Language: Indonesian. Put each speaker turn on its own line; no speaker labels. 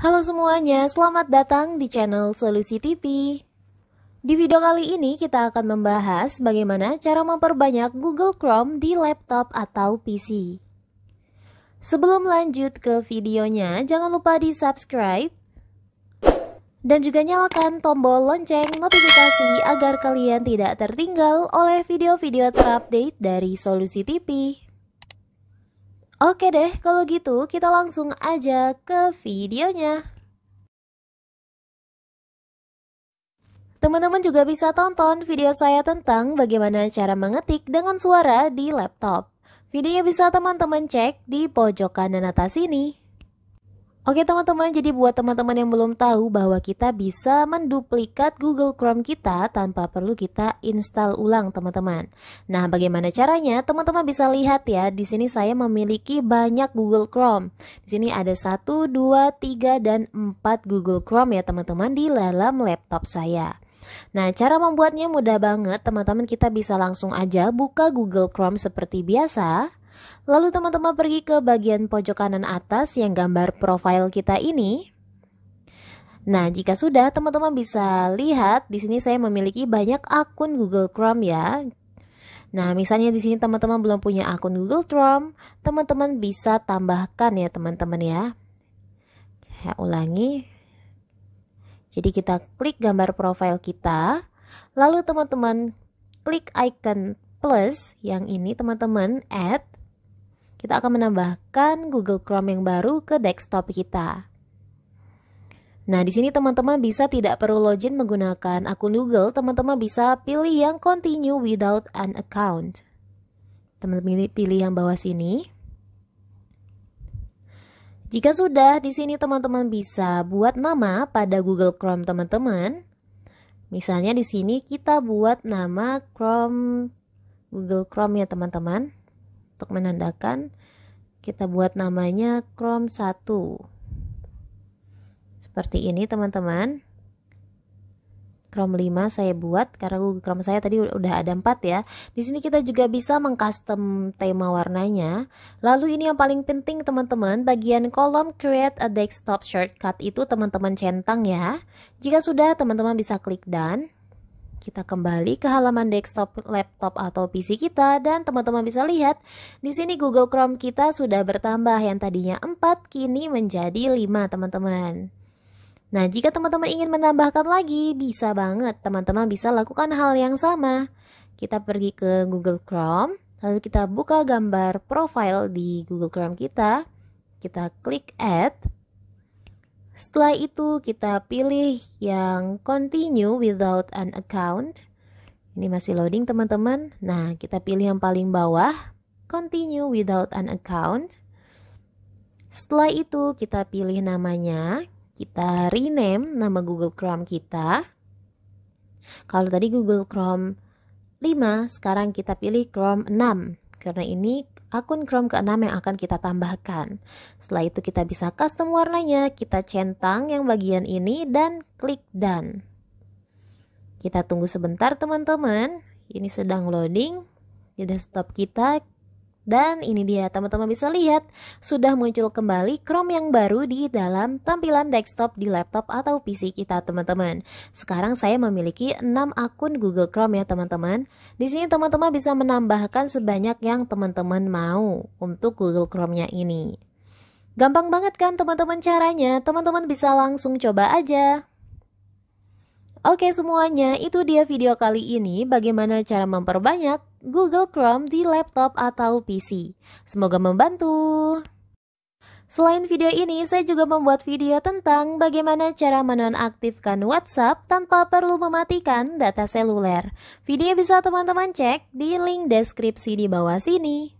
Halo semuanya, selamat datang di channel Solusi TV. Di video kali ini kita akan membahas bagaimana cara memperbanyak Google Chrome di laptop atau PC. Sebelum lanjut ke videonya, jangan lupa di subscribe dan juga nyalakan tombol lonceng notifikasi agar kalian tidak tertinggal oleh video-video terupdate dari Solusi TV. Oke deh, kalau gitu kita langsung aja ke videonya. Teman-teman juga bisa tonton video saya tentang bagaimana cara mengetik dengan suara di laptop. Videonya bisa teman-teman cek di pojok kanan atas ini. Oke teman-teman, jadi buat teman-teman yang belum tahu bahwa kita bisa menduplikat Google Chrome kita tanpa perlu kita install ulang teman-teman. Nah, bagaimana caranya? Teman-teman bisa lihat ya, di sini saya memiliki banyak Google Chrome. Di sini ada 1, 2, 3, dan 4 Google Chrome ya teman-teman di dalam laptop saya. Nah, cara membuatnya mudah banget, teman-teman kita bisa langsung aja buka Google Chrome seperti biasa. Lalu teman-teman pergi ke bagian pojok kanan atas yang gambar profile kita ini. Nah, jika sudah, teman-teman bisa lihat di sini saya memiliki banyak akun Google Chrome ya. Nah, misalnya di sini teman-teman belum punya akun Google Chrome, teman-teman bisa tambahkan ya, teman-teman ya. Saya ulangi. Jadi kita klik gambar profile kita, lalu teman-teman klik icon plus yang ini teman-teman add kita akan menambahkan Google Chrome yang baru ke desktop kita. Nah, di sini teman-teman bisa tidak perlu login menggunakan akun Google, teman-teman bisa pilih yang continue without an account. Teman-teman pilih yang bawah sini. Jika sudah, di sini teman-teman bisa buat nama pada Google Chrome teman-teman. Misalnya di sini kita buat nama Chrome Google Chrome ya teman-teman untuk menandakan kita buat namanya Chrome 1 seperti ini teman-teman Chrome 5 saya buat karena Google Chrome saya tadi udah ada 4 ya. Di sini kita juga bisa mengcustom tema warnanya. Lalu ini yang paling penting teman-teman, bagian kolom create a desktop shortcut itu teman-teman centang ya. Jika sudah teman-teman bisa klik done. Kita kembali ke halaman desktop laptop atau PC kita dan teman-teman bisa lihat di sini Google Chrome kita sudah bertambah yang tadinya 4 kini menjadi 5 teman-teman. Nah, jika teman-teman ingin menambahkan lagi, bisa banget teman-teman bisa lakukan hal yang sama. Kita pergi ke Google Chrome, lalu kita buka gambar profile di Google Chrome kita. Kita klik add setelah itu kita pilih yang continue without an account. Ini masih loading teman-teman. Nah, kita pilih yang paling bawah, continue without an account. Setelah itu kita pilih namanya, kita rename nama Google Chrome kita. Kalau tadi Google Chrome 5, sekarang kita pilih Chrome 6. Karena ini akun Chrome keenam yang akan kita tambahkan. Setelah itu kita bisa custom warnanya, kita centang yang bagian ini dan klik done. Kita tunggu sebentar teman-teman. Ini sedang loading di desktop kita. Dan ini dia, teman-teman bisa lihat, sudah muncul kembali Chrome yang baru di dalam tampilan desktop di laptop atau PC kita, teman-teman. Sekarang saya memiliki 6 akun Google Chrome ya, teman-teman. Di sini teman-teman bisa menambahkan sebanyak yang teman-teman mau untuk Google Chrome-nya ini. Gampang banget kan teman-teman caranya? Teman-teman bisa langsung coba aja. Oke semuanya, itu dia video kali ini bagaimana cara memperbanyak Google Chrome di laptop atau PC. Semoga membantu. Selain video ini, saya juga membuat video tentang bagaimana cara menonaktifkan WhatsApp tanpa perlu mematikan data seluler. Video bisa teman-teman cek di link deskripsi di bawah sini.